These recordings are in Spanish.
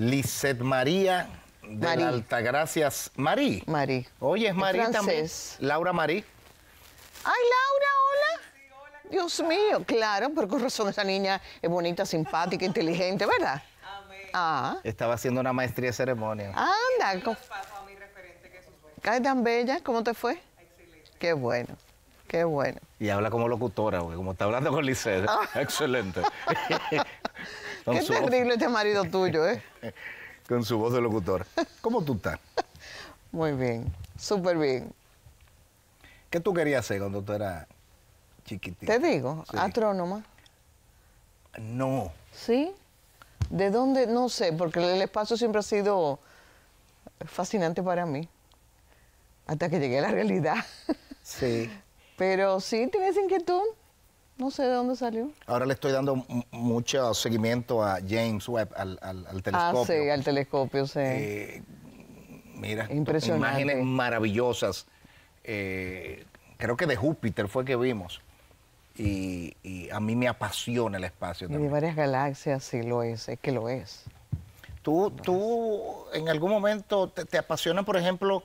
Lisset María de la Altagracias. Marí. Marí. Oye, es Marí también. Laura Marí. Ay, Laura, hola. Dios mío, claro, por qué razón esa niña es bonita, simpática, inteligente, ¿verdad? Amén. Ah. Estaba haciendo una maestría de ceremonia. Anda. Con... tan bella, ¿cómo te fue? Excelente. Qué bueno. Qué bueno. Y habla como locutora, güey, como está hablando con Lisset. Ah. Excelente. Qué terrible este marido tuyo, ¿eh? Con su voz de locutor. ¿Cómo tú estás? Muy bien, súper bien. ¿Qué tú querías hacer cuando tú eras chiquitita? Te digo, astrónoma. No. ¿Sí? ¿De dónde? No sé, porque el espacio siempre ha sido fascinante para mí. Hasta que llegué a la realidad. Sí. Pero sí, tienes inquietud. No sé de dónde salió. Ahora le estoy dando mucho seguimiento a James Webb, al, ah, telescopio. Ah, sí, al telescopio, sí. Eh, mira, Impresionante. imágenes maravillosas. Eh, creo que de Júpiter fue que vimos. Y, a mí me apasiona el espacio. Y de varias galaxias, sí lo es, es que lo es. ¿Tú, tú en algún momento te, te apasiona, por ejemplo,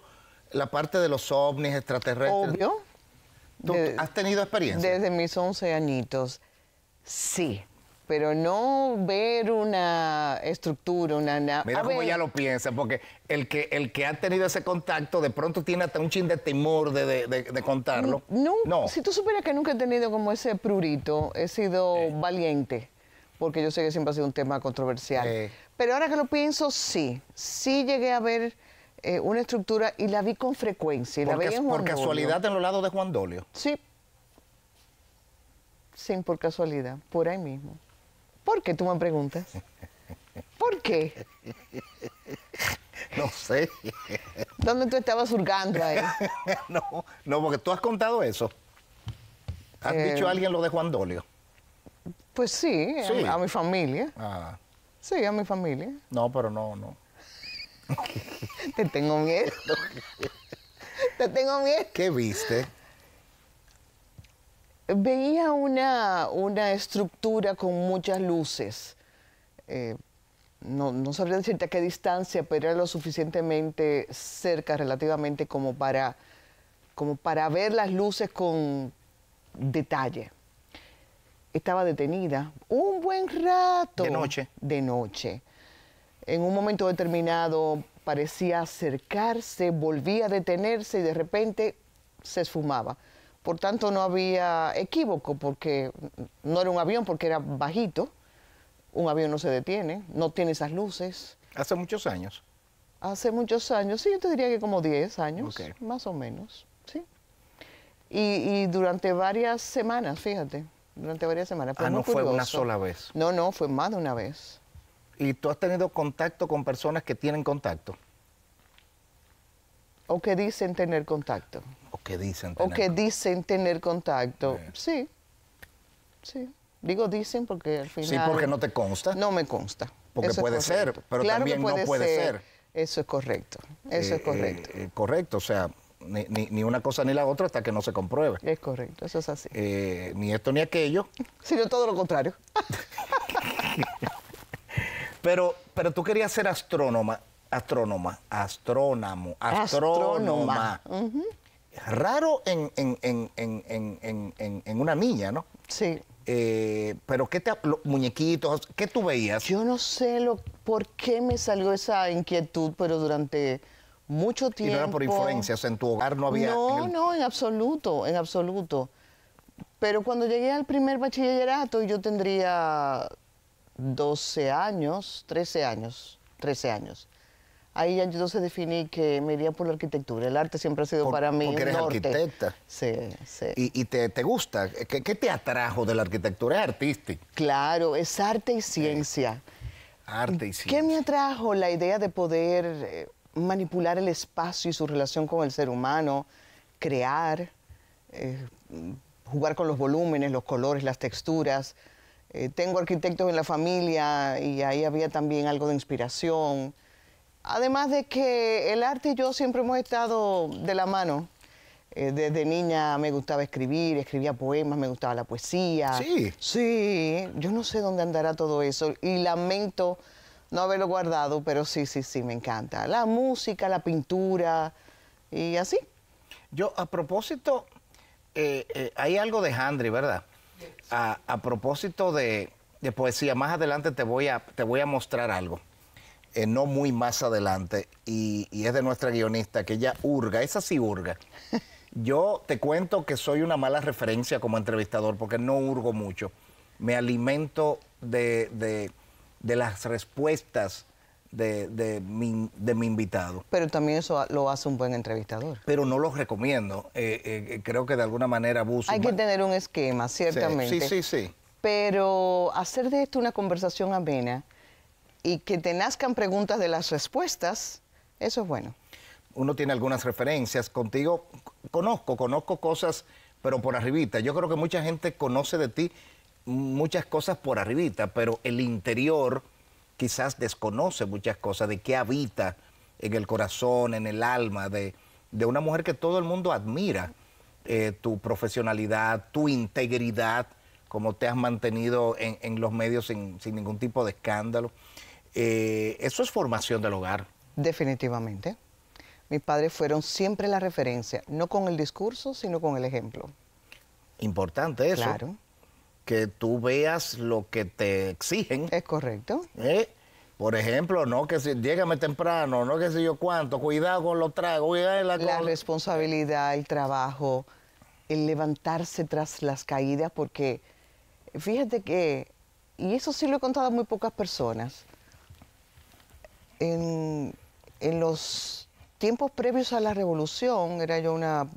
la parte de los ovnis extraterrestres? Obvio. ¿Tú has tenido experiencia? Desde mis 11 añitos, sí. Pero no ver una estructura, una... Mira cómo ya lo piensa, porque el que, el que ha tenido ese contacto de pronto tiene hasta un chin de temor de, contarlo. No, si tú supieras que nunca he tenido como ese prurito, he sido valiente, porque yo sé que siempre ha sido un tema controversial. Pero ahora que lo pienso, sí, sí llegué a ver eh, una estructura y la vi con frecuencia. Y la veía en por casualidad en los lados de Juan Dolio. Sí. Sí, por casualidad, por ahí mismo. ¿Por qué tú me preguntas? ¿Por qué? No sé. ¿Dónde tú estabas hurgando ahí? no, no, porque tú has contado eso. ¿Has dicho eh, a alguien lo de Juan Dolio? Pues sí, A, mi familia. Ah. Sí, a mi familia. No, pero no, no te tengo miedo. te tengo miedo. ¿Qué viste? Veía una, una estructura con muchas luces. Eh, no, no, sabría decirte a qué distancia, pero era lo suficientemente cerca relativamente como para, como para ver las luces con detalle. Estaba detenida un buen rato. De noche. De noche. En un momento determinado parecía acercarse, volvía a detenerse y de repente se esfumaba. Por tanto, no había equívoco porque no era un avión, porque era bajito. Un avión no se detiene, no tiene esas luces. Hace muchos años. Hace muchos años, sí, yo te diría que como 10 años, más o menos, sí. Y, durante varias semanas, fíjate, durante varias semanas. ah, no fue una sola vez. No, no, fue más de una vez. ¿Y tú has tenido contacto con personas que tienen contacto? O que dicen tener contacto. O que dicen tener O que dicen tener contacto. Sí. Sí. Digo dicen porque al final. Sí, porque no te consta. No me consta. Porque puede ser, pero también puede no puede ser. Eso es correcto. Eh, eso es eh, correcto. Eh, correcto. O sea, ni, una cosa ni la otra hasta que no se compruebe. Es correcto, eso es así. ni esto ni aquello. Sino todo lo contrario. Pero, pero tú querías ser astrónoma, astrónoma, astrónomo, astrónoma. Raro en, en, una niña, ¿no? Sí. Eh, pero ¿qué te los muñequitos? ¿Qué tú veías? Yo no sé lo, por qué me salió esa inquietud, pero durante mucho tiempo. Y no era por influencias, en tu hogar no había. No, no, en absoluto, en absoluto. Pero cuando llegué al primer bachillerato, yo tendría 12 años, 13 años, 13 años. Ahí ya entonces definí que me iría por la arquitectura. El arte siempre ha sido para mí porque eres arquitecta. Sí, sí. ¿Y, te, gusta? ¿Qué, te atrajo de la arquitectura? Es artística. Claro, es arte y ciencia. Arte y ciencia. ¿Qué me atrajo? La idea de poder eh, manipular el espacio y su relación con el ser humano, crear, eh, jugar con los volúmenes, los colores, las texturas, eh, tengo arquitectos en la familia y ahí había también algo de inspiración. Además de que el arte y yo siempre hemos estado de la mano. Eh, desde niña me gustaba escribir, escribía poemas, me gustaba la poesía. Sí. Sí, yo no sé dónde andará todo eso y lamento no haberlo guardado, pero sí, sí, sí, me encanta. La música, la pintura y así. Yo, a propósito, eh, hay algo de Handry, ¿verdad? a, propósito de, poesía, más adelante te voy a, te voy a mostrar algo, eh, no muy más adelante, y, es de nuestra guionista, que ella hurga, esa sí hurga. Yo te cuento que soy una mala referencia como entrevistador porque no hurgo mucho. Me alimento de las respuestas de, de, mi, de, mi, invitado. Pero también eso lo hace un buen entrevistador. Pero no los recomiendo. Eh, eh, eh, creo que de alguna manera abuso. Hay que tener un esquema, ciertamente. Sí, sí, sí, sí. Pero hacer de esto una conversación amena y que te nazcan preguntas de las respuestas, eso es bueno. Uno tiene algunas referencias. Contigo conozco, conozco cosas, pero por arribita. Yo creo que mucha gente conoce de ti muchas cosas por arribita, pero el interior quizás desconoce muchas cosas de qué habita en el corazón, en el alma de, una mujer que todo el mundo admira. Eh, tu profesionalidad, tu integridad, como te has mantenido en, en los medios sin, sin, ningún tipo de escándalo. Eh, eso es formación del hogar. Definitivamente. Mis padres fueron siempre la referencia, no con el discurso, sino con el ejemplo. Importante eso. Claro que tú veas lo que te exigen. Es correcto. ¿Eh? Por ejemplo, no que si llégame temprano, no que sé yo cuánto, cuidado con los tragos, cuidado la, la responsabilidad, el trabajo, el levantarse tras las caídas, porque fíjate que, y eso sí lo he contado a muy pocas personas, en, en los tiempos previos a la revolución, era yo una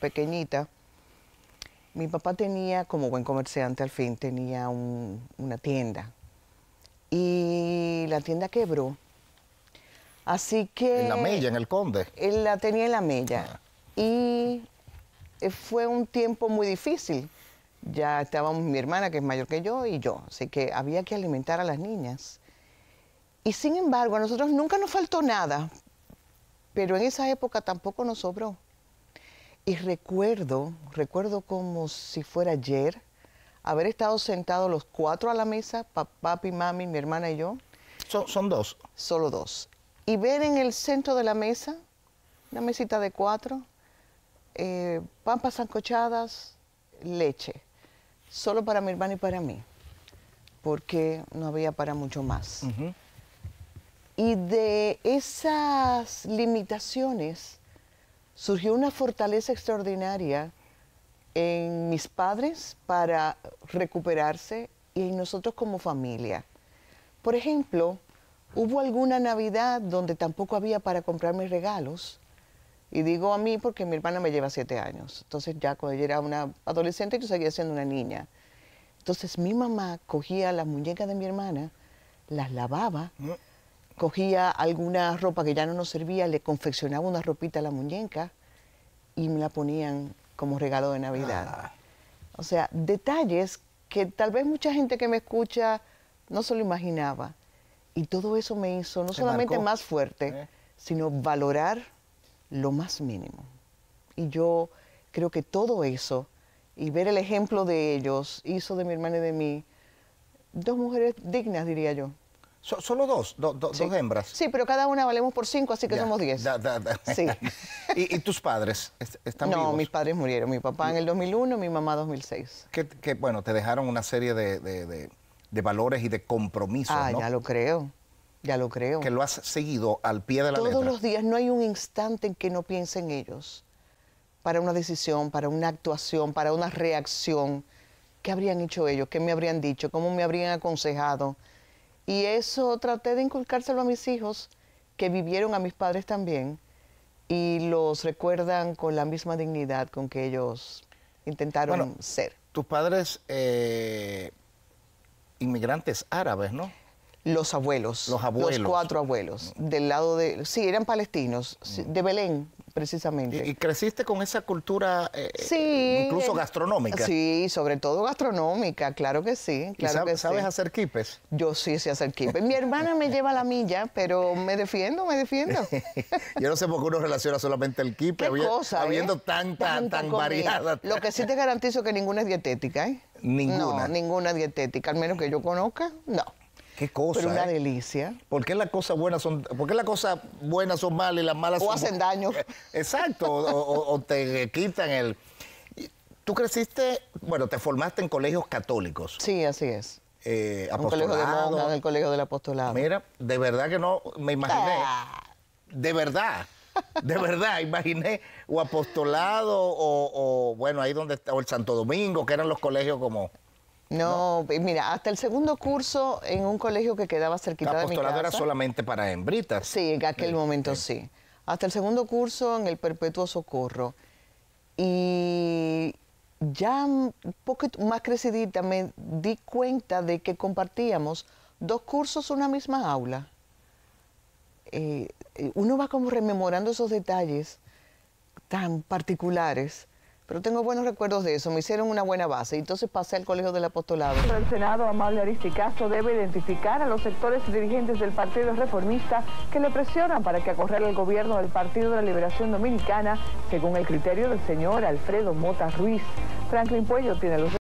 pequeñita, mi papá tenía, como buen comerciante al fin, tenía una tienda. Y la tienda quebró. Así que... En la Mella, en el Conde. Él la tenía en la Mella. Ah. Y eh, fue un tiempo muy difícil. Ya estábamos mi hermana, que es mayor que yo, y yo. Así que había que alimentar a las niñas. Y sin embargo, a nosotros nunca nos faltó nada. Pero en esa época tampoco nos sobró. Y recuerdo, recuerdo como si fuera ayer, haber estado sentados los cuatro a la mesa, papi, mami, mi hermana y yo. Son, dos. Solo dos. Y ver en el centro de la mesa, una mesita de cuatro, eh, pampas ancochadas, leche, solo para mi hermana y para mí, porque no había para mucho más. Y de esas limitaciones surgió una fortaleza extraordinaria en mis padres para recuperarse y en nosotros como familia. Por ejemplo, hubo alguna Navidad donde tampoco había para comprar mis regalos. Y digo a mí porque mi hermana me lleva siete años. Entonces ya cuando ella era una adolescente yo seguía siendo una niña. Entonces mi mamá cogía las muñecas de mi hermana, las lavaba, mm cogía alguna ropa que ya no nos servía, le confeccionaba una ropita a la muñeca y me la ponían como regalo de Navidad. Ah. O sea, detalles que tal vez mucha gente que me escucha no se lo imaginaba. Y todo eso me hizo no solamente más fuerte, eh. sino valorar lo más mínimo. Y yo creo que todo eso y ver el ejemplo de ellos hizo de mi hermana y de mí dos mujeres dignas, diría yo solo dos, dos hembras. Sí, pero cada una valemos por cinco, así que somos diez. Sí. ¿Y, tus padres están no, No, mis padres murieron. Mi papá en el 2001, mi mamá 2006. Que, que bueno, te dejaron una serie de, valores y de compromisos, Ah, ya lo creo. Ya lo creo. Que lo has seguido al pie de la letra. Todos los días, no hay un instante en que no piensen ellos. Para una decisión, para una actuación, para una reacción. ¿Qué habrían hecho ellos? ¿Qué me habrían dicho? ¿Cómo me habrían aconsejado? Y eso traté de inculcárselo a mis hijos, que vivieron a mis padres también, y los recuerdan con la misma dignidad con que ellos intentaron ser. Tus padres, eh, inmigrantes árabes, ¿no? Los abuelos. Los abuelos. Los cuatro abuelos. Del lado de. Sí, eran palestinos, mm. de Belén, precisamente. ¿Y, creciste con esa cultura eh, eh, sí, incluso eh, gastronómica? Sí, sobre todo gastronómica, claro que sí. Claro que ¿Sabes hacer quipes? Yo sí sé hacer quipes. Mi hermana me lleva la milla, pero me defiendo, me defiendo. Yo no sé por qué uno relaciona solamente el quipe, habiendo tanta, tan variada. Lo que sí te garantizo que ninguna es dietética, ¿eh? Ninguna. No, ninguna dietética, al menos que yo conozca, no. Qué cosa. Pero una ¿eh? delicia. ¿Por qué las cosas buenas son, por las cosas buenas son malas y las malas son... o hacen daño. Exacto, o, te quitan el. Tú creciste, bueno, te formaste en colegios católicos. Sí, así es. Eh, apostolado. Un colegio del colegio del apostolado. Mira, de verdad que no me imaginé. Ah. De verdad. De verdad, imaginé o apostolado o, o bueno, ahí donde está, o el Santo Domingo, que eran los colegios como... No, mira, hasta el segundo curso en un colegio que quedaba cerquita de mi casa. era solamente para hembritas. Sí, en aquel momento sí. Hasta el segundo curso en el Perpetuo Socorro. Y ya un poco más crecidita me di cuenta de que compartíamos dos cursos en una misma aula. Eh, eh, uno va como rememorando esos detalles tan particulares pero tengo buenos recuerdos de eso, me hicieron una buena base y entonces pasé al Colegio del Apostolado. El Senado, amable Aristicaso, debe identificar a los sectores dirigentes del Partido Reformista que le presionan para que acorralen el gobierno del Partido de la Liberación Dominicana, según el criterio del señor Alfredo Mota Ruiz. Franklin Puello tiene los